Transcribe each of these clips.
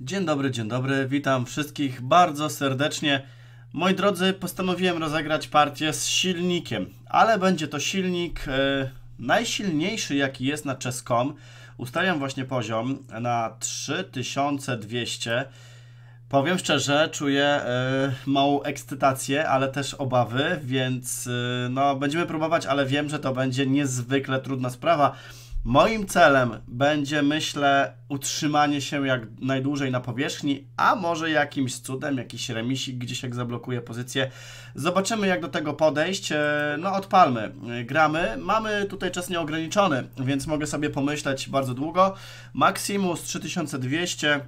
Dzień dobry, dzień dobry, witam wszystkich bardzo serdecznie. Moi drodzy, postanowiłem rozegrać partię z silnikiem, ale będzie to silnik e, najsilniejszy jaki jest na czeskom. Ustawiam właśnie poziom na 3200. Powiem szczerze, czuję e, małą ekscytację, ale też obawy, więc e, no, będziemy próbować, ale wiem, że to będzie niezwykle trudna sprawa. Moim celem będzie, myślę, utrzymanie się jak najdłużej na powierzchni, a może jakimś cudem, jakiś remisik gdzieś jak zablokuje pozycję. Zobaczymy jak do tego podejść. E, no odpalmy, e, gramy. Mamy tutaj czas nieograniczony, więc mogę sobie pomyśleć bardzo długo. Maximus 3200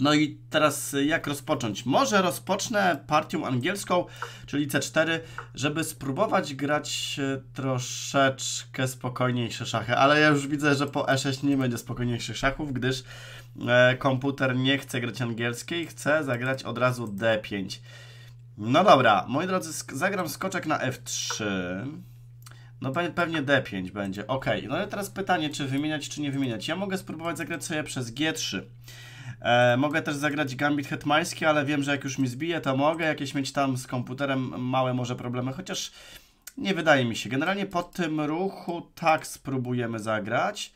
no i teraz y, jak rozpocząć? Może rozpocznę partią angielską, czyli C4, żeby spróbować grać y, troszeczkę spokojniejsze szachy, ale ja już widzę, że po E6 nie będzie spokojniejszych szachów, gdyż e, komputer nie chce grać angielskiej, chce zagrać od razu D5. No dobra, moi drodzy, zagram skoczek na F3. No pewnie D5 będzie, ok. No ale teraz pytanie, czy wymieniać, czy nie wymieniać. Ja mogę spróbować zagrać sobie przez G3. E, mogę też zagrać Gambit Hetmański, ale wiem, że jak już mi zbije, to mogę. Jakieś mieć tam z komputerem małe może problemy, chociaż nie wydaje mi się. Generalnie po tym ruchu tak spróbujemy zagrać.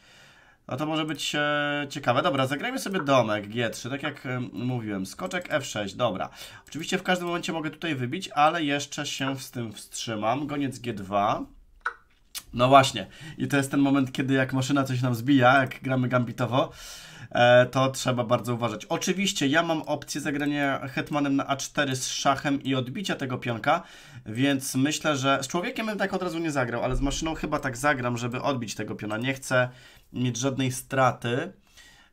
No to może być e, ciekawe. Dobra, zagrajmy sobie domek G3, tak jak e, mówiłem. Skoczek F6, dobra. Oczywiście w każdym momencie mogę tutaj wybić, ale jeszcze się z tym wstrzymam. Goniec G2. No właśnie. I to jest ten moment, kiedy jak maszyna coś nam zbija, jak gramy gambitowo, E, to trzeba bardzo uważać. Oczywiście ja mam opcję zagrania hetmanem na a4 z szachem i odbicia tego pionka, więc myślę, że z człowiekiem bym tak od razu nie zagrał, ale z maszyną chyba tak zagram, żeby odbić tego piona. Nie chcę mieć żadnej straty.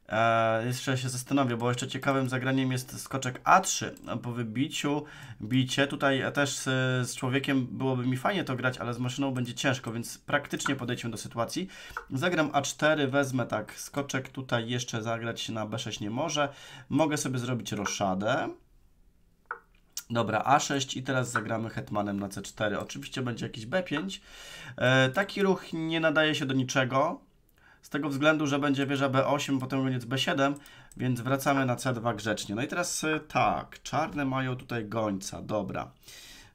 E, jeszcze się zastanowię, bo jeszcze ciekawym zagraniem jest skoczek A3 e, po wybiciu, bicie. Tutaj e, też z, z, człowiekiem byłoby mi fajnie to grać, ale z maszyną będzie ciężko, więc praktycznie podejdźmy do sytuacji. Zagram A4, wezmę tak, skoczek tutaj jeszcze zagrać się na B6 nie może. Mogę sobie zrobić roszadę. Dobra, A6 i teraz zagramy hetmanem na C4. Oczywiście będzie jakiś B5. E, taki ruch nie nadaje się do niczego, z tego względu, że będzie wieża B8, potem koniec B7, więc wracamy na C2 grzecznie. No i teraz y, tak, czarne mają tutaj gońca, dobra.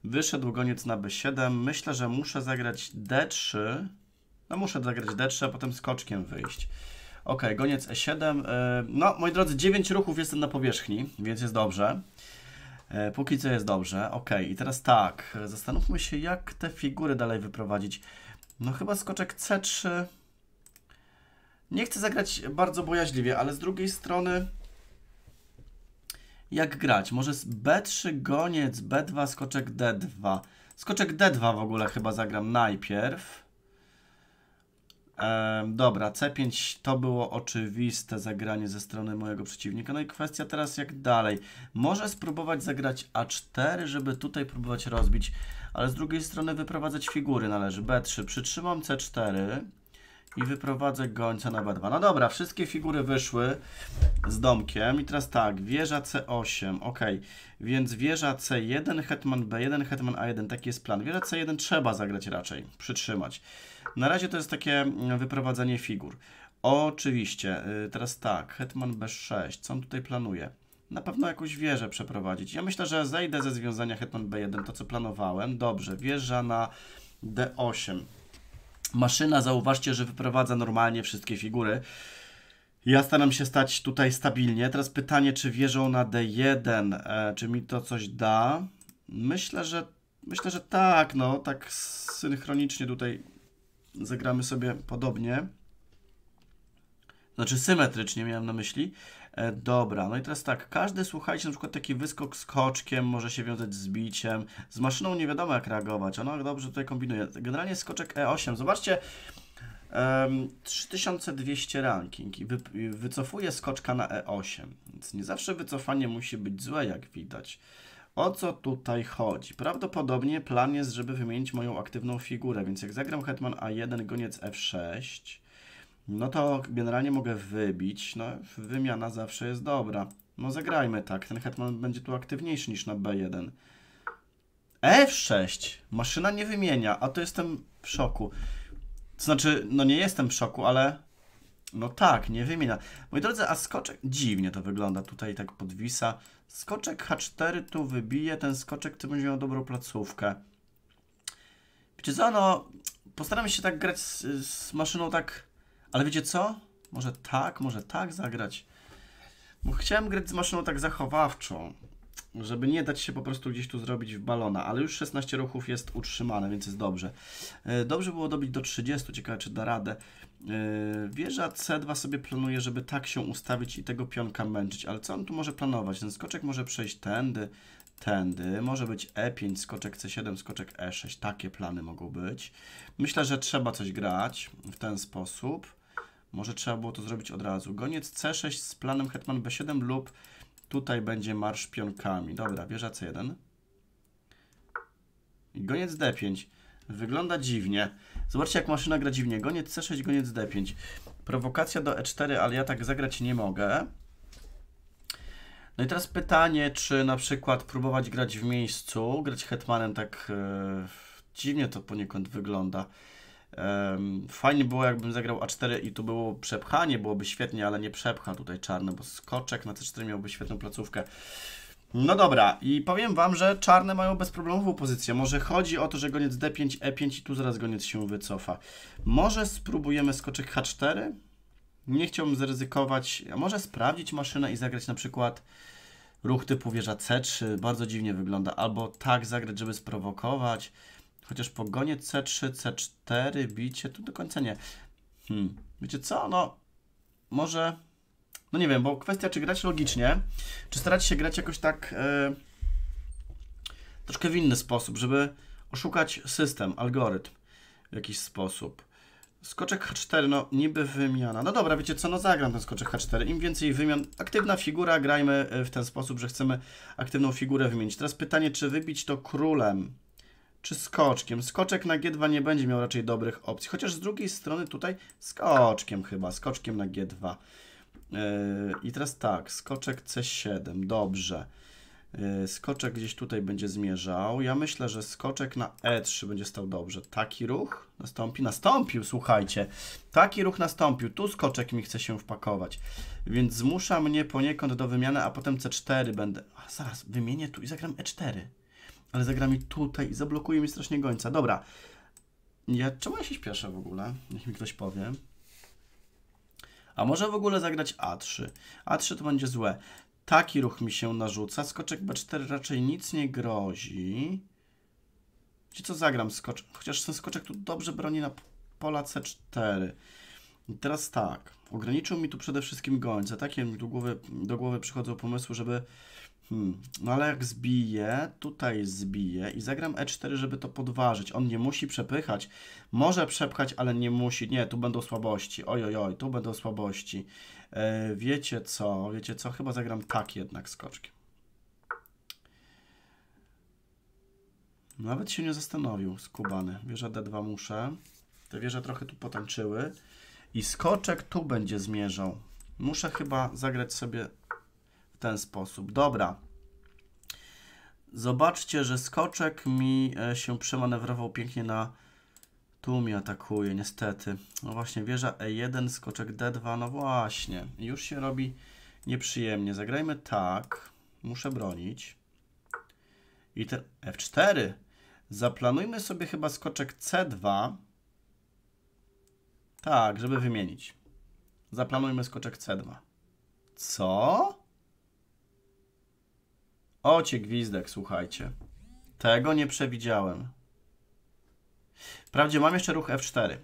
Wyszedł goniec na B7, myślę, że muszę zagrać D3, no muszę zagrać D3, a potem skoczkiem wyjść. Ok, goniec E7, y, no moi drodzy, 9 ruchów jestem na powierzchni, więc jest dobrze. E, póki co jest dobrze. Ok, i teraz tak, zastanówmy się, jak te figury dalej wyprowadzić. No chyba skoczek C3... Nie chcę zagrać bardzo bojaźliwie, ale z drugiej strony jak grać? Może z B3 goniec, B2, skoczek D2. Skoczek D2 w ogóle chyba zagram najpierw. Ehm, dobra, C5 to było oczywiste zagranie ze strony mojego przeciwnika. No i kwestia teraz jak dalej. Może spróbować zagrać A4, żeby tutaj próbować rozbić, ale z drugiej strony wyprowadzać figury należy. B3, przytrzymam C4 i wyprowadzę gońca na B2. No dobra, wszystkie figury wyszły z domkiem i teraz tak, wieża C8, ok, więc wieża C1, hetman B1, hetman A1, taki jest plan. Wieża C1 trzeba zagrać raczej, przytrzymać. Na razie to jest takie mm, wyprowadzenie figur. Oczywiście, y, teraz tak, hetman B6, co on tutaj planuje? na pewno jakąś wieżę przeprowadzić. Ja myślę, że zejdę ze związania hetman b1, to co planowałem. Dobrze, wieża na d8. Maszyna, zauważcie, że wyprowadza normalnie wszystkie figury. Ja staram się stać tutaj stabilnie. Teraz pytanie, czy wierzą na D1, e, czy mi to coś da? Myślę, że myślę, że tak, no, tak synchronicznie tutaj zagramy sobie podobnie. Znaczy symetrycznie miałem na myśli. E, dobra, no i teraz tak, każdy, słuchajcie, na przykład taki wyskok z koczkiem może się wiązać z biciem, z maszyną nie wiadomo jak reagować, ona no, dobrze tutaj kombinuje. Generalnie skoczek E8, zobaczcie, 3200 ranking i wy, wycofuje skoczka na E8, więc nie zawsze wycofanie musi być złe, jak widać. O co tutaj chodzi? Prawdopodobnie plan jest, żeby wymienić moją aktywną figurę, więc jak zagram hetman A1, goniec F6 no to generalnie mogę wybić. No, wymiana zawsze jest dobra. No zagrajmy tak. Ten hetman będzie tu aktywniejszy niż na B1. F6! Maszyna nie wymienia, a to jestem w szoku. znaczy, no nie jestem w szoku, ale... No tak, nie wymienia. Moi drodzy, a skoczek... Dziwnie to wygląda tutaj, tak podwisa. Skoczek H4 tu wybije, ten skoczek tu będzie miał dobrą placówkę. Wiecie co, no... Postaram się tak grać z, z maszyną tak ale wiecie co? Może tak, może tak zagrać. Bo chciałem grać z maszyną tak zachowawczą, żeby nie dać się po prostu gdzieś tu zrobić w balona, ale już 16 ruchów jest utrzymane, więc jest dobrze. E, dobrze było dobić do 30, ciekawe czy da radę. E, wieża C2 sobie planuje, żeby tak się ustawić i tego pionka męczyć, ale co on tu może planować? Ten skoczek może przejść tędy, tędy, może być E5, skoczek C7, skoczek E6, takie plany mogą być. Myślę, że trzeba coś grać w ten sposób. Może trzeba było to zrobić od razu. Goniec C6 z planem hetman B7 lub tutaj będzie marsz pionkami. Dobra, wieża C1. Goniec D5. Wygląda dziwnie. Zobaczcie, jak maszyna gra dziwnie. Goniec C6, goniec D5. Prowokacja do E4, ale ja tak zagrać nie mogę. No i teraz pytanie, czy na przykład próbować grać w miejscu, grać hetmanem tak... Yy, dziwnie to poniekąd wygląda. Fajnie było, jakbym zagrał A4 i tu było przepchanie, byłoby świetnie, ale nie przepcha tutaj czarne, bo skoczek na C4 miałby świetną placówkę. No dobra, i powiem Wam, że czarne mają bezproblemową pozycję. Może chodzi o to, że goniec D5, E5 i tu zaraz goniec się wycofa. Może spróbujemy skoczek H4? Nie chciałbym zaryzykować. A może sprawdzić maszynę i zagrać na przykład ruch typu wieża C3. Bardzo dziwnie wygląda. Albo tak zagrać, żeby sprowokować. Chociaż po gonie C3, C4 bicie, tu do końca nie. Hmm. Wiecie co? No, może... No nie wiem, bo kwestia, czy grać logicznie, czy starać się grać jakoś tak yy, troszkę w inny sposób, żeby oszukać system, algorytm w jakiś sposób. Skoczek H4, no niby wymiana. No dobra, wiecie co, no zagram ten skoczek H4. Im więcej wymian, aktywna figura, grajmy e, w ten sposób, że chcemy aktywną figurę wymienić. Teraz pytanie, czy wybić to królem? czy skoczkiem. Skoczek na G2 nie będzie miał raczej dobrych opcji, chociaż z drugiej strony tutaj skoczkiem chyba, skoczkiem na G2. Yy, e, I teraz tak, skoczek C7, dobrze. Yy, skoczek gdzieś tutaj będzie zmierzał. Ja myślę, że skoczek na E3 będzie stał dobrze. Taki ruch nastąpi. Nastąpił, słuchajcie. Taki ruch nastąpił. Tu skoczek mi chce się wpakować. Więc zmusza mnie poniekąd do wymiany, a potem C4 będę... A zaraz, wymienię tu i zagram E4. Ale zagra mi tutaj i zablokuje mi strasznie gońca. Dobra. Ja, czemu ja się śpieszę w ogóle? Niech mi ktoś powie. A może w ogóle zagrać A3. A3 to będzie złe. Taki ruch mi się narzuca. Skoczek B4 raczej nic nie grozi. Gdzie co zagram skocz. Chociaż ten skoczek tu dobrze broni na pola C4. I teraz tak. Ograniczył mi tu przede wszystkim gońca. Takie mi do głowy, do głowy przychodzą pomysły, żeby Hmm. No ale jak zbiję, tutaj zbiję i zagram e4, żeby to podważyć. On nie musi przepychać. Może przepchać, ale nie musi. Nie, tu będą słabości. Oj, oj, oj, tu będą słabości. E, wiecie co? Wiecie co? Chyba zagram tak jednak skoczki Nawet się nie zastanowił skubany. Wieża d2 muszę. Te wieże trochę tu potańczyły. I skoczek tu będzie zmierzał. Muszę chyba zagrać sobie w ten sposób. Dobra. Zobaczcie, że skoczek mi e, się przemanewrował pięknie na... Tu mi atakuje, niestety. No właśnie, wieża E1, skoczek D2, no właśnie. Już się robi nieprzyjemnie. Zagrajmy tak. Muszę bronić. I ten F4. Zaplanujmy sobie chyba skoczek C2. Tak, żeby wymienić. Zaplanujmy skoczek C2. Co? Ocie gwizdek, słuchajcie. Tego nie przewidziałem. Wprawdzie mam jeszcze ruch F4.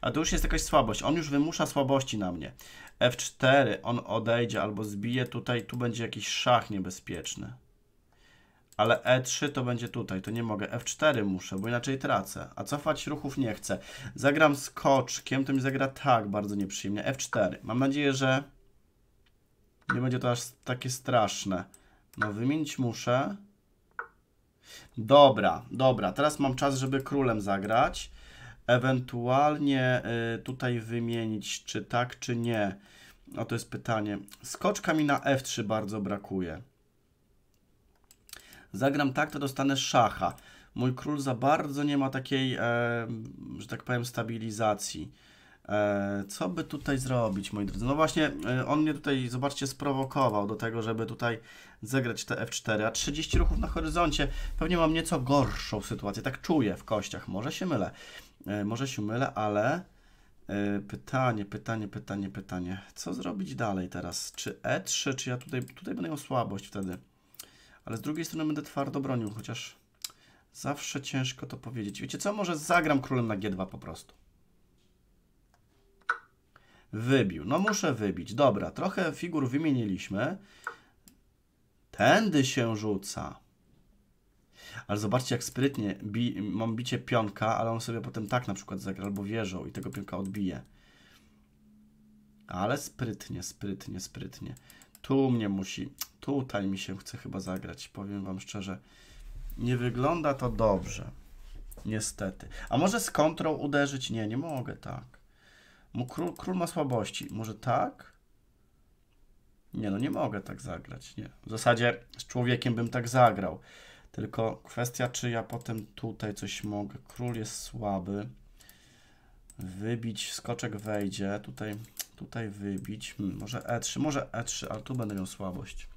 A tu już jest jakaś słabość. On już wymusza słabości na mnie. F4, on odejdzie albo zbije tutaj. Tu będzie jakiś szach niebezpieczny. Ale E3 to będzie tutaj, to nie mogę. F4 muszę, bo inaczej tracę. A cofać ruchów nie chcę. Zagram skoczkiem, to mi zagra tak bardzo nieprzyjemnie. F4. Mam nadzieję, że nie będzie to aż takie straszne. No wymienić muszę. Dobra, dobra. Teraz mam czas, żeby królem zagrać. Ewentualnie y, tutaj wymienić, czy tak, czy nie. O, to jest pytanie. Skoczka mi na F3 bardzo brakuje. Zagram tak, to dostanę szacha. Mój król za bardzo nie ma takiej, e, że tak powiem, stabilizacji. E, co by tutaj zrobić, moi drodzy? No właśnie, e, on mnie tutaj, zobaczcie, sprowokował do tego, żeby tutaj zagrać te F4, a 30 ruchów na horyzoncie. Pewnie mam nieco gorszą sytuację, tak czuję w kościach. Może się mylę, e, może się mylę, ale pytanie, pytanie, pytanie, pytanie. Co zrobić dalej teraz? Czy E3, czy ja tutaj, tutaj będę miał słabość wtedy? Ale z drugiej strony będę twardo bronił, chociaż zawsze ciężko to powiedzieć. Wiecie co, może zagram królem na G2 po prostu. Wybił. No muszę wybić. Dobra, trochę figur wymieniliśmy. Tędy się rzuca. Ale zobaczcie, jak sprytnie. Bi mam bicie pionka, ale on sobie potem tak na przykład zagra albo wieżą i tego pionka odbije. Ale sprytnie, sprytnie, sprytnie. Tu mnie musi... Tutaj mi się chce chyba zagrać. Powiem wam szczerze, nie wygląda to dobrze. Niestety. A może z kontrą uderzyć? Nie, nie mogę tak. Król, król ma słabości. Może tak? Nie, no nie mogę tak zagrać. Nie. W zasadzie z człowiekiem bym tak zagrał. Tylko kwestia, czy ja potem tutaj coś mogę. Król jest słaby. Wybić, skoczek wejdzie. Tutaj, tutaj wybić. Hmm, może E3, może E3, ale tu będę miał słabość.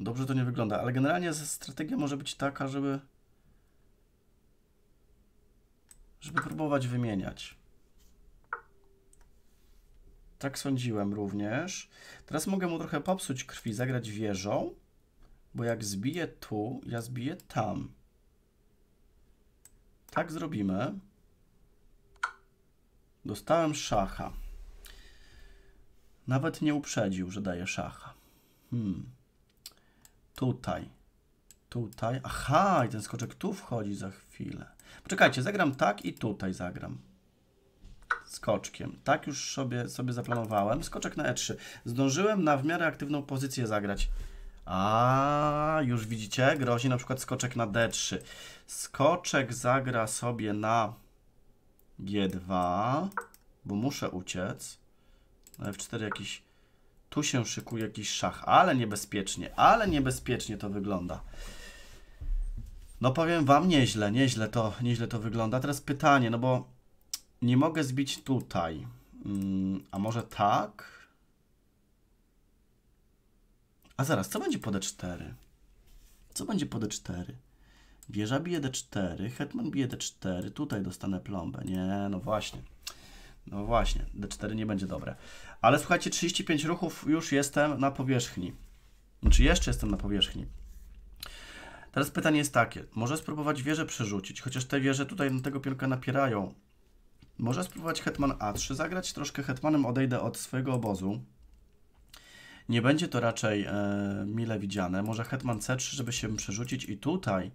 Dobrze to nie wygląda, ale generalnie strategia może być taka, żeby żeby próbować wymieniać. Tak sądziłem również. Teraz mogę mu trochę popsuć krwi, zagrać wieżą, bo jak zbiję tu, ja zbiję tam. Tak zrobimy. Dostałem szacha. Nawet nie uprzedził, że daje szacha. Hmm. Tutaj. Tutaj. Aha, i ten skoczek tu wchodzi za chwilę. Poczekajcie, zagram tak i tutaj zagram. Skoczkiem. Tak już sobie, sobie zaplanowałem. Skoczek na E3. Zdążyłem na w miarę aktywną pozycję zagrać. A już widzicie, grozi na przykład skoczek na D3. Skoczek zagra sobie na G2, bo muszę uciec. F4 jakiś... Tu się szykuje jakiś szach, ale niebezpiecznie, ale niebezpiecznie to wygląda. No powiem wam, nieźle, nieźle to, nieźle to wygląda. Teraz pytanie, no bo nie mogę zbić tutaj. Mm, a może tak? A zaraz, co będzie po D4? E co będzie po D4? E Wieża bije D4, hetman bije D4, tutaj dostanę plombę. Nie, no właśnie. No właśnie, D4 nie będzie dobre. Ale słuchajcie, 35 ruchów już jestem na powierzchni. Znaczy jeszcze jestem na powierzchni. Teraz pytanie jest takie, może spróbować wieżę przerzucić, chociaż te wieże tutaj na tego pionka napierają. Może spróbować hetman a3, zagrać troszkę hetmanem, odejdę od swojego obozu. Nie będzie to raczej e, mile widziane. Może hetman c3, żeby się przerzucić i tutaj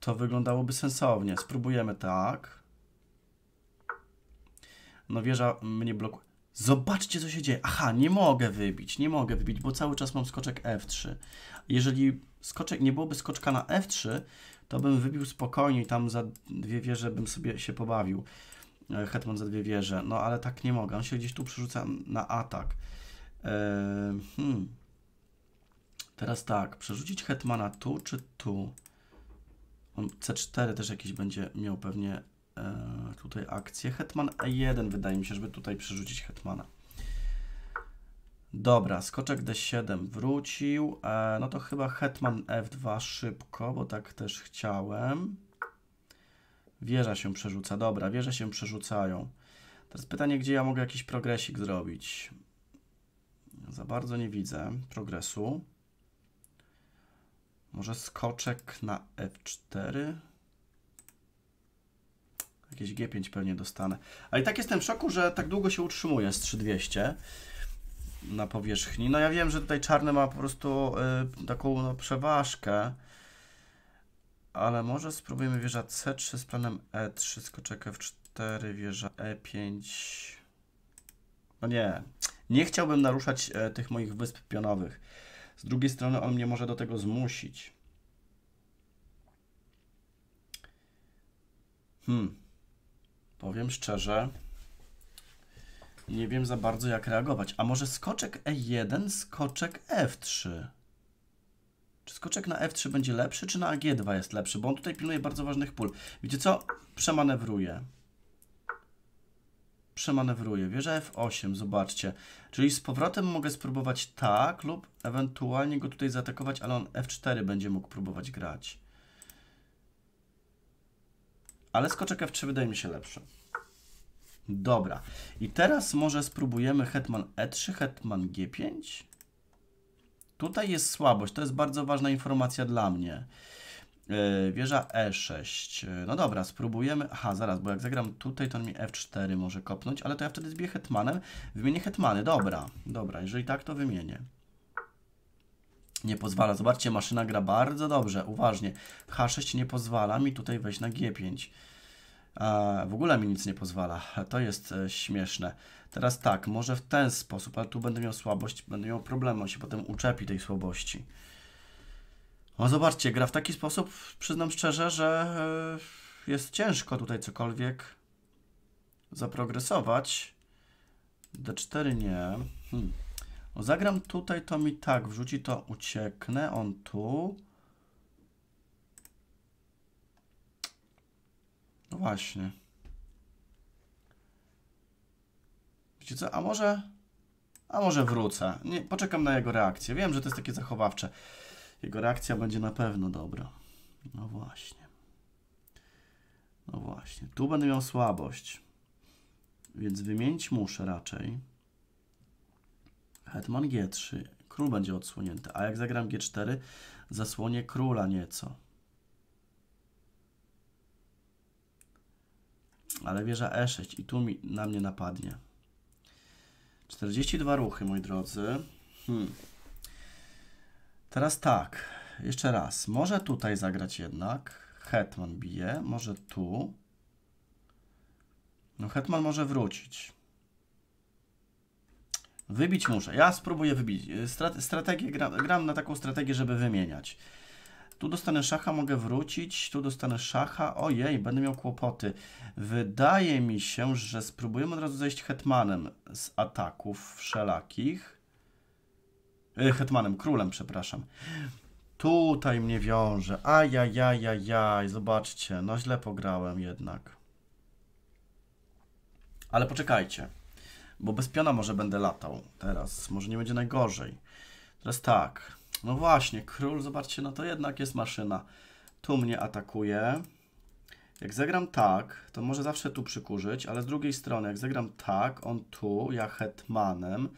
to wyglądałoby sensownie. Spróbujemy tak. No wieża mnie blokuje. Zobaczcie, co się dzieje. Aha, nie mogę wybić, nie mogę wybić, bo cały czas mam skoczek F3. Jeżeli skoczek, nie byłoby skoczka na F3, to bym wybił spokojnie i tam za dwie wieże bym sobie się pobawił. E, Hetman za dwie wieże. No ale tak nie mogę. On się gdzieś tu przerzuca na atak. E, hmm. Teraz tak, przerzucić Hetmana tu czy tu? On C4 też jakiś będzie miał pewnie e, tutaj akcję. Hetman E1 wydaje mi się, żeby tutaj przerzucić Hetmana. Dobra, skoczek d7 wrócił. E, no to chyba hetman f2 szybko, bo tak też chciałem. Wieża się przerzuca. Dobra, wieże się przerzucają. Teraz pytanie, gdzie ja mogę jakiś progresik zrobić? Za bardzo nie widzę progresu. Może skoczek na f4? Jakieś g5 pewnie dostanę. Ale i tak jestem w szoku, że tak długo się utrzymuje z 3200 na powierzchni. No ja wiem, że tutaj czarny ma po prostu y, taką no, przeważkę, ale może spróbujemy wieża C3 z planem E3, skoczek F4, wieża E5. No nie, nie chciałbym naruszać e, tych moich wysp pionowych. Z drugiej strony on mnie może do tego zmusić. Hmm. Powiem szczerze, nie wiem za bardzo jak reagować. A może skoczek E1, skoczek F3? Czy skoczek na F3 będzie lepszy, czy na AG2 jest lepszy? Bo on tutaj pilnuje bardzo ważnych pól. Widzicie co? Przemanewruje. Przemanewruje. Wieża F8, zobaczcie. Czyli z powrotem mogę spróbować tak lub ewentualnie go tutaj zaatakować, ale on F4 będzie mógł próbować grać. Ale skoczek F3 wydaje mi się lepszy. Dobra. I teraz może spróbujemy hetman e3, hetman g5. Tutaj jest słabość. To jest bardzo ważna informacja dla mnie. E, wieża e6. E, no dobra, spróbujemy. Aha, zaraz, bo jak zagram tutaj, to on mi f4 może kopnąć, ale to ja wtedy zbiję hetmanem. Wymienię hetmany. Dobra, dobra. Jeżeli tak, to wymienię nie pozwala. Zobaczcie, maszyna gra bardzo dobrze, uważnie. H6 nie pozwala mi tutaj wejść na G5 w ogóle mi nic nie pozwala. To jest e, śmieszne. Teraz tak, może w ten sposób, ale tu będę miał słabość, będę miał problem, on się potem uczepi tej słabości. O, zobaczcie, gra w taki sposób, przyznam szczerze, że e, jest ciężko tutaj cokolwiek zaprogresować. D4 nie. Hmm. O, zagram tutaj, to mi tak wrzuci, to ucieknę, on tu. No właśnie. Wiecie co, a może... A może wrócę. Nie, poczekam na jego reakcję. Wiem, że to jest takie zachowawcze. Jego reakcja będzie na pewno dobra. No właśnie. No właśnie. Tu będę miał słabość. Więc wymienić muszę raczej. Hetman G3. Król będzie odsłonięty. A jak zagram G4, zasłonię króla nieco. ale wieża E6 i tu mi, na mnie napadnie. 42 ruchy, moi drodzy. Hmm. Teraz tak, jeszcze raz. Może tutaj zagrać jednak. Hetman bije, może tu. No Hetman może wrócić. Wybić muszę. Ja spróbuję wybić. Y, strategię, gram, gram na taką strategię, żeby wymieniać. Tu dostanę szacha, mogę wrócić. Tu dostanę szacha. Ojej, będę miał kłopoty. Wydaje mi się, że spróbujemy od razu zejść hetmanem z ataków wszelakich. E, hetmanem, królem, przepraszam. Tutaj mnie wiąże. Ajajajajaj, zobaczcie. No źle pograłem jednak. Ale poczekajcie. Bo bez piona może będę latał teraz. Może nie będzie najgorzej. Teraz tak. No właśnie, król, zobaczcie, no to jednak jest maszyna. Tu mnie atakuje. Jak zagram tak, to może zawsze tu przykurzyć, ale z drugiej strony, jak zagram tak, on tu, ja hetmanem,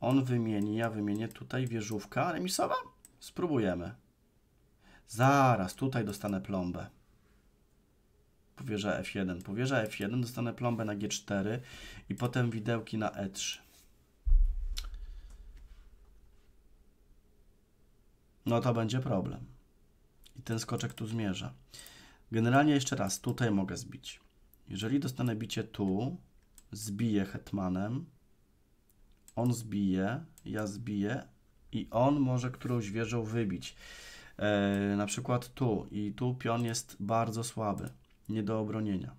on wymieni, ja wymienię tutaj wieżówka remisowa? Spróbujemy. Zaraz, tutaj dostanę plombę. Powierza F1, powierza F1, dostanę plombę na G4 i potem widełki na E3. no to będzie problem. I ten skoczek tu zmierza. Generalnie jeszcze raz, tutaj mogę zbić. Jeżeli dostanę bicie tu, zbiję hetmanem, on zbije, ja zbiję i on może którąś wieżą wybić. Yy, na przykład tu i tu pion jest bardzo słaby, nie do obronienia.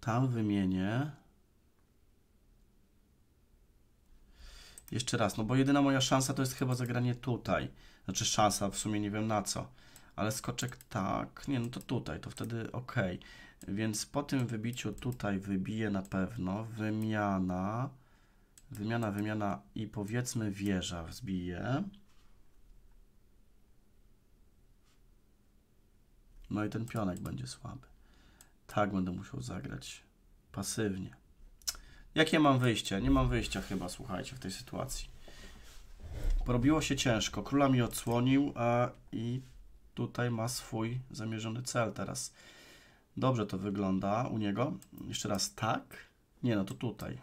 Tam wymienię Jeszcze raz, no bo jedyna moja szansa to jest chyba zagranie tutaj. Znaczy szansa, w sumie nie wiem na co. Ale skoczek tak, nie no to tutaj, to wtedy ok. Więc po tym wybiciu tutaj wybiję na pewno. Wymiana, wymiana, wymiana i powiedzmy wieża wzbiję. No i ten pionek będzie słaby. Tak będę musiał zagrać pasywnie. Jakie mam wyjście? Nie mam wyjścia chyba, słuchajcie, w tej sytuacji. Porobiło się ciężko. Króla mi odsłonił, a i tutaj ma swój zamierzony cel teraz. Dobrze to wygląda u niego. Jeszcze raz tak. Nie, no to tutaj.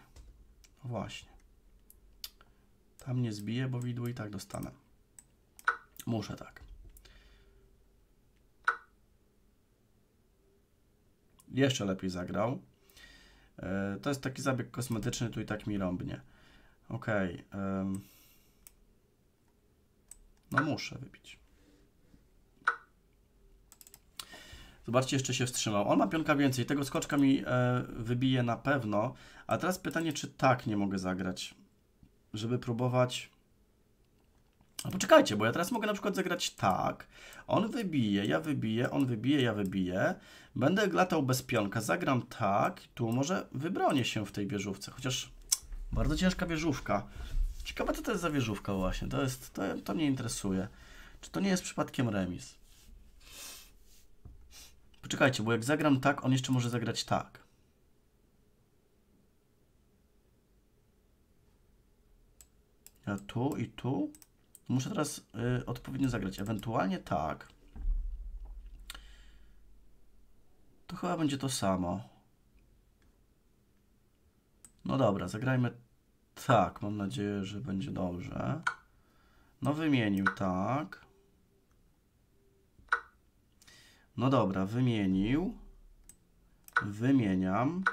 No właśnie. Tam nie zbiję, bo widły i tak dostanę. Muszę tak. Jeszcze lepiej zagrał. E, to jest taki zabieg kosmetyczny, tu i tak mi rąbnie. Okej. Okay, No muszę wybić. Zobaczcie, jeszcze się wstrzymał. On ma pionka więcej, tego skoczka mi e, wybije na pewno. A teraz pytanie, czy tak nie mogę zagrać, żeby próbować a poczekajcie, bo ja teraz mogę na przykład zagrać tak. On wybije, ja wybiję, on wybije, ja wybiję. Będę latał bez pionka, zagram tak. Tu może wybronię się w tej wieżówce, chociaż bardzo ciężka wieżówka. Ciekawe co to jest za wieżówka właśnie, to, jest, to, to mnie interesuje. Czy to nie jest przypadkiem remis? Poczekajcie, bo jak zagram tak, on jeszcze może zagrać tak. Ja tu i tu muszę teraz y, odpowiednio zagrać. Ewentualnie tak. To chyba będzie to samo. No dobra, zagrajmy tak. Mam nadzieję, że będzie dobrze. No wymienił, tak. No dobra, wymienił. Wymieniam.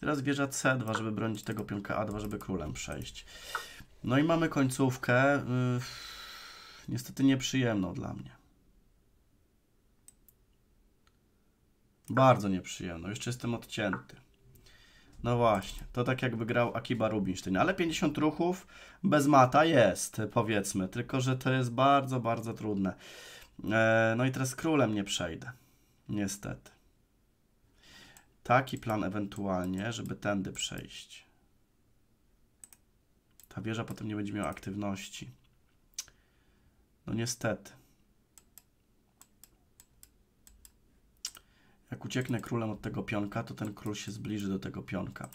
Teraz wieża C2, żeby bronić tego pionka A2, żeby królem przejść. No i mamy końcówkę. Y, niestety nieprzyjemną dla mnie. Bardzo nieprzyjemną. Jeszcze jestem odcięty. No właśnie, to tak jakby grał Akiba Rubinstein, ale 50 ruchów bez mata jest, powiedzmy, tylko że to jest bardzo, bardzo trudne. E, no i teraz królem nie przejdę, niestety. Taki plan ewentualnie, żeby tędy przejść. Ta wieża potem nie będzie miała aktywności. No niestety. Jak ucieknę królem od tego pionka, to ten król się zbliży do tego pionka.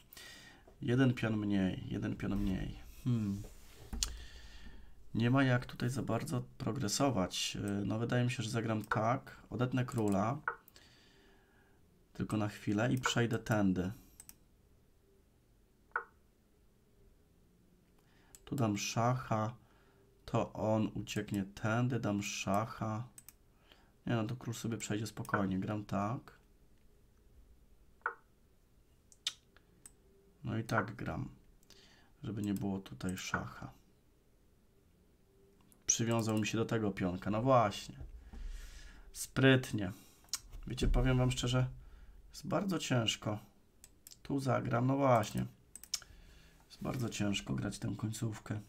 Jeden pion mniej, jeden pion mniej. Hmm. Nie ma jak tutaj za bardzo progresować. Y, no wydaje mi się, że zagram tak. Odetnę króla. Tylko na chwilę i przejdę tędy. Tu dam szacha to on ucieknie tędy, dam szacha. Nie no, to król sobie przejdzie spokojnie. Gram tak. No i tak gram, żeby nie było tutaj szacha. Przywiązał mi się do tego pionka. No właśnie. Sprytnie. Wiecie, powiem wam szczerze, jest bardzo ciężko. Tu zagram, no właśnie. Jest bardzo ciężko grać tę końcówkę.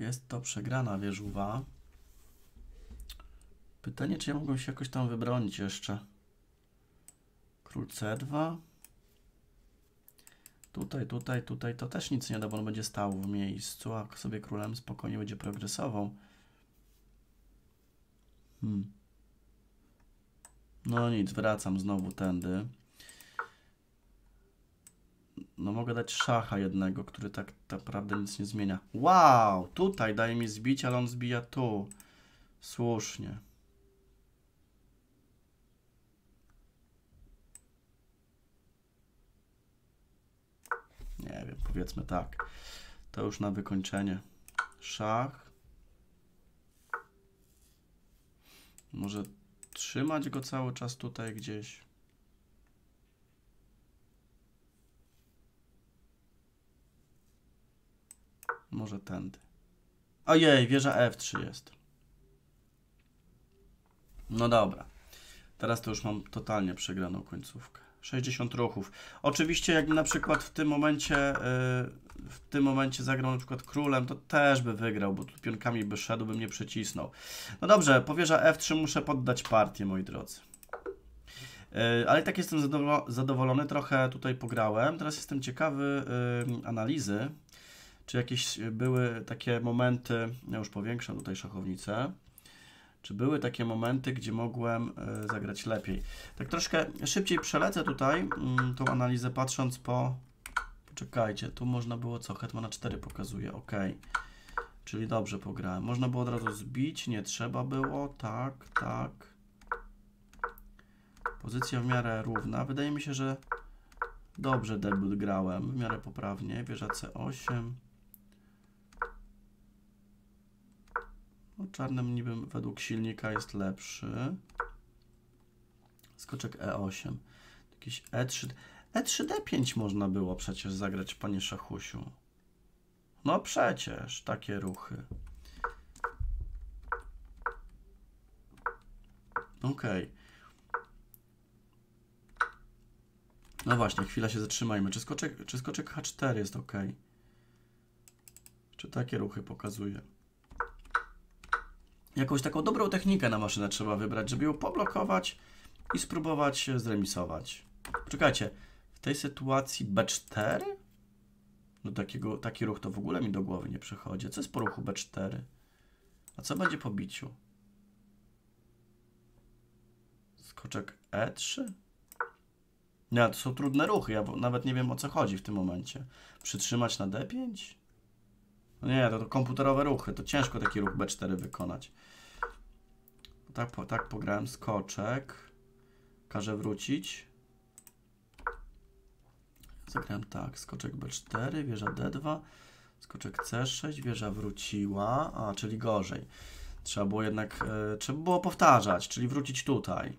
Jest to przegrana wieżuwa. Pytanie, czy ja mogę się jakoś tam wybronić jeszcze. Król C2. Tutaj, tutaj, tutaj to też nic nie da, bo on będzie stał w miejscu, a sobie królem spokojnie będzie progresował. Hmm. No nic, wracam znowu tędy. No mogę dać szacha jednego, który tak naprawdę nic nie zmienia. Wow! Tutaj daje mi zbić, ale on zbija tu. Słusznie. Nie wiem, powiedzmy tak. To już na wykończenie. Szach. Może trzymać go cały czas tutaj gdzieś. Może tędy. Ojej, wieża F3 jest. No dobra. Teraz to już mam totalnie przegraną końcówkę. 60 ruchów. Oczywiście jakby na przykład w tym momencie yy, w tym momencie zagrał na przykład królem, to też by wygrał, bo tu pionkami by szedł, by mnie przycisnął. No dobrze, Powieża F3 muszę poddać partię, moi drodzy. Yy, ale i tak jestem zadowolony, trochę tutaj pograłem. Teraz jestem ciekawy yy, analizy czy jakieś e, były takie momenty, ja już powiększam tutaj szachownicę, czy były takie momenty, gdzie mogłem e, zagrać lepiej? Tak troszkę szybciej przelecę tutaj mm, tą analizę, patrząc po... Poczekajcie, tu można było co? Hetmana 4 pokazuje, ok. Czyli dobrze pograłem. Można było od razu zbić, nie trzeba było, tak, tak. Pozycja w miarę równa. Wydaje mi się, że dobrze debut grałem, w miarę poprawnie. Wieża C8. No, czarnym niby według silnika jest lepszy. Skoczek E8. Jakiś E3. E3D5 można było przecież zagrać, panie szachusiu. No przecież, takie ruchy. Okej. Okay. No właśnie, chwila się zatrzymajmy. Czy skoczek, czy skoczek H4 jest ok? Czy takie ruchy pokazuje? jakąś taką dobrą technikę na maszynę trzeba wybrać, żeby ją poblokować i spróbować zremisować. Czekajcie, w tej sytuacji B4? No takiego, taki ruch to w ogóle mi do głowy nie przychodzi. Co jest po ruchu B4? A co będzie po biciu? Skoczek E3? Nie, to są trudne ruchy, ja nawet nie wiem o co chodzi w tym momencie. Przytrzymać na D5? No nie, to, to komputerowe ruchy, to ciężko taki ruch B4 wykonać. Tak, po, tak pograłem skoczek. każe wrócić. Zagrałem tak, skoczek B4, wieża D2, skoczek C6, wieża wróciła, a czyli gorzej. Trzeba było jednak, y, trzeba było powtarzać, czyli wrócić tutaj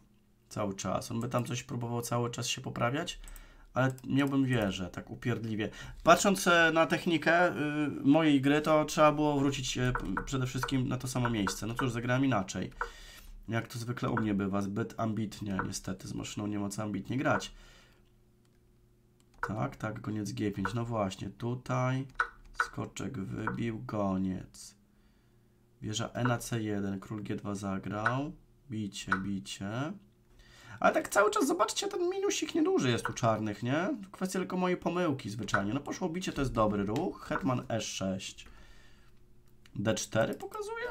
cały czas. On by tam coś próbował cały czas się poprawiać ale miałbym wieżę, tak upierdliwie. Patrząc e, na technikę y, mojej gry, to trzeba było wrócić e, przede wszystkim na to samo miejsce. No cóż, zagrałem inaczej. Jak to zwykle u mnie bywa, zbyt ambitnie, niestety, z maszyną nie ma co ambitnie grać. Tak, tak, goniec G5, no właśnie, tutaj skoczek wybił, goniec. Wieża E na C1, król G2 zagrał, bicie, bicie. Ale tak cały czas, zobaczcie, ten minusik nieduży jest u czarnych, nie? Kwestia tylko mojej pomyłki zwyczajnie. No poszło bicie, to jest dobry ruch. Hetman E6. D4 pokazuje?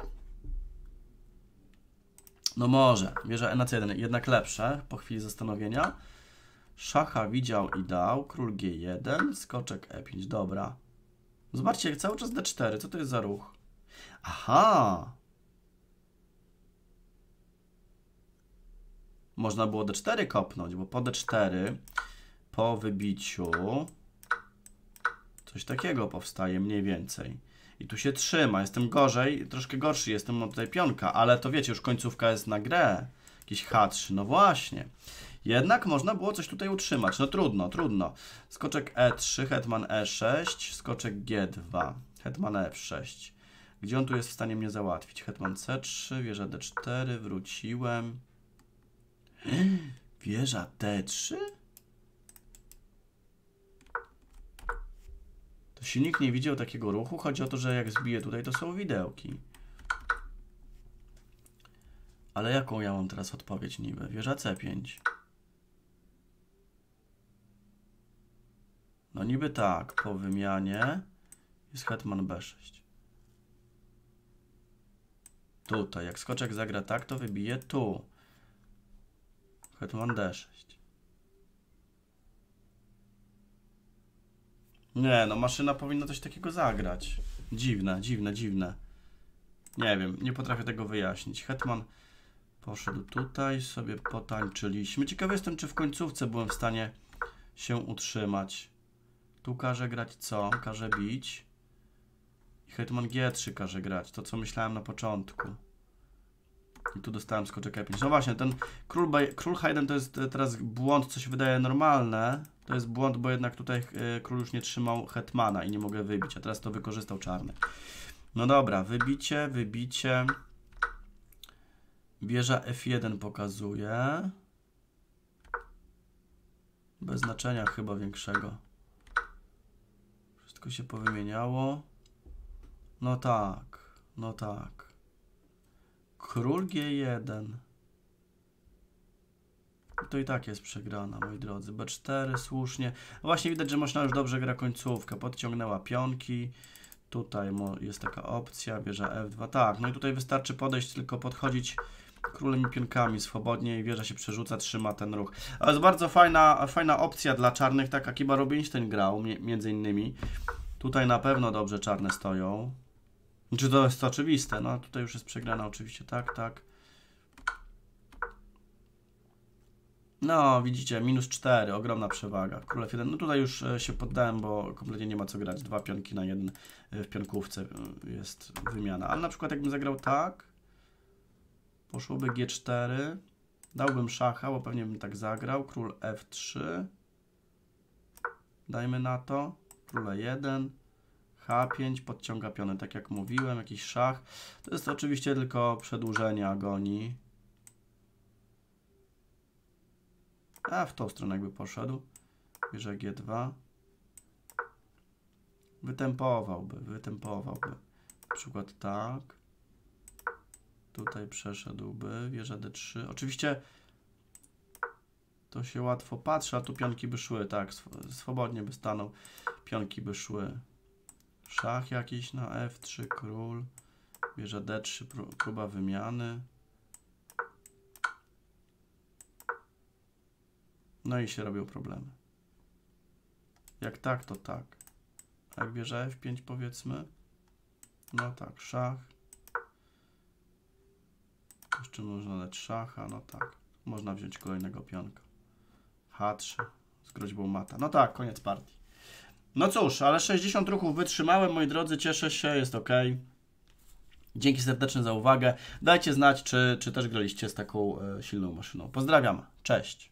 No może. Wieża E na C1. Jednak lepsze po chwili zastanowienia. Szacha widział i dał. Król G1. Skoczek E5. Dobra. Zobaczcie, cały czas D4. Co to jest za ruch? Aha! można było D4 kopnąć, bo po D4 po wybiciu coś takiego powstaje mniej więcej. I tu się trzyma, jestem gorzej, troszkę gorszy jestem, mam tutaj pionka, ale to wiecie, już końcówka jest na grę. Jakiś H3, no właśnie. Jednak można było coś tutaj utrzymać, no trudno, trudno. Skoczek E3, hetman E6, skoczek G2, hetman F6. E Gdzie on tu jest w stanie mnie załatwić? Hetman C3, wieża D4, wróciłem. Wieża T3? To silnik nie widział takiego ruchu. Chodzi o to, że jak zbiję tutaj, to są widełki. Ale jaką ja mam teraz odpowiedź niby? Wieża C5. No niby tak, po wymianie jest hetman B6. Tutaj, jak skoczek zagra tak, to wybije tu. Hetman D6. Nie, no maszyna powinna coś takiego zagrać. Dziwne, dziwne, dziwne. Nie wiem, nie potrafię tego wyjaśnić. Hetman poszedł tutaj, sobie potańczyliśmy. Ciekawy jestem, czy w końcówce byłem w stanie się utrzymać. Tu każe grać co? Każe bić. I Hetman G3 każe grać, to co myślałem na początku. I tu dostałem skoczek E5. No właśnie, ten król, król Hayden to jest e, teraz błąd, co się wydaje normalne. To jest błąd, bo jednak tutaj e, król już nie trzymał hetmana i nie mogę wybić, a teraz to wykorzystał czarny. No dobra, wybicie, wybicie. Wieża F1 pokazuje. Bez znaczenia chyba większego. Wszystko się powymieniało. No tak, no tak. Król G1. I to i tak jest przegrana, moi drodzy. B4, słusznie. Właśnie widać, że można już dobrze gra końcówkę. Podciągnęła pionki. Tutaj jest taka opcja, wieża F2. Tak, no i tutaj wystarczy podejść, tylko podchodzić królem i pionkami swobodnie i wieża się przerzuca, trzyma ten ruch. To jest bardzo fajna, fajna opcja dla czarnych, tak jak Iba grał, między innymi. Tutaj na pewno dobrze czarne stoją. Czy znaczy, to jest oczywiste? No tutaj już jest przegrana oczywiście, tak, tak. No, widzicie, minus 4, ogromna przewaga. Królew 1, no tutaj już e, się poddałem, bo kompletnie nie ma co grać. Dwa pionki na jeden e, w pionkówce e, jest wymiana. Ale na przykład jakbym zagrał tak, poszłoby G4, dałbym szacha, bo pewnie bym tak zagrał. Król F3, dajmy na to, króle 1, 5 podciąga pionę, tak jak mówiłem, jakiś szach. To jest oczywiście tylko przedłużenie agonii. A w tą stronę jakby poszedł. Bierze G2. Wytempowałby, wytempowałby. Na przykład tak. Tutaj przeszedłby, wieża D3. Oczywiście to się łatwo patrzy, a tu pionki by szły, tak, swobodnie by stanął, pionki by szły. Szach jakiś na F3, król. Bierze D3, próba wymiany. No i się robią problemy. Jak tak, to tak. A jak bierze F5 powiedzmy, no tak, szach. Jeszcze można dać szacha, no tak. Można wziąć kolejnego pionka. H3 z groźbą mata. No tak, koniec partii. No cóż, ale 60 ruchów wytrzymałem, moi drodzy, cieszę się, jest ok. Dzięki serdecznie za uwagę. Dajcie znać, czy, czy też graliście z taką e, silną maszyną. Pozdrawiam, cześć.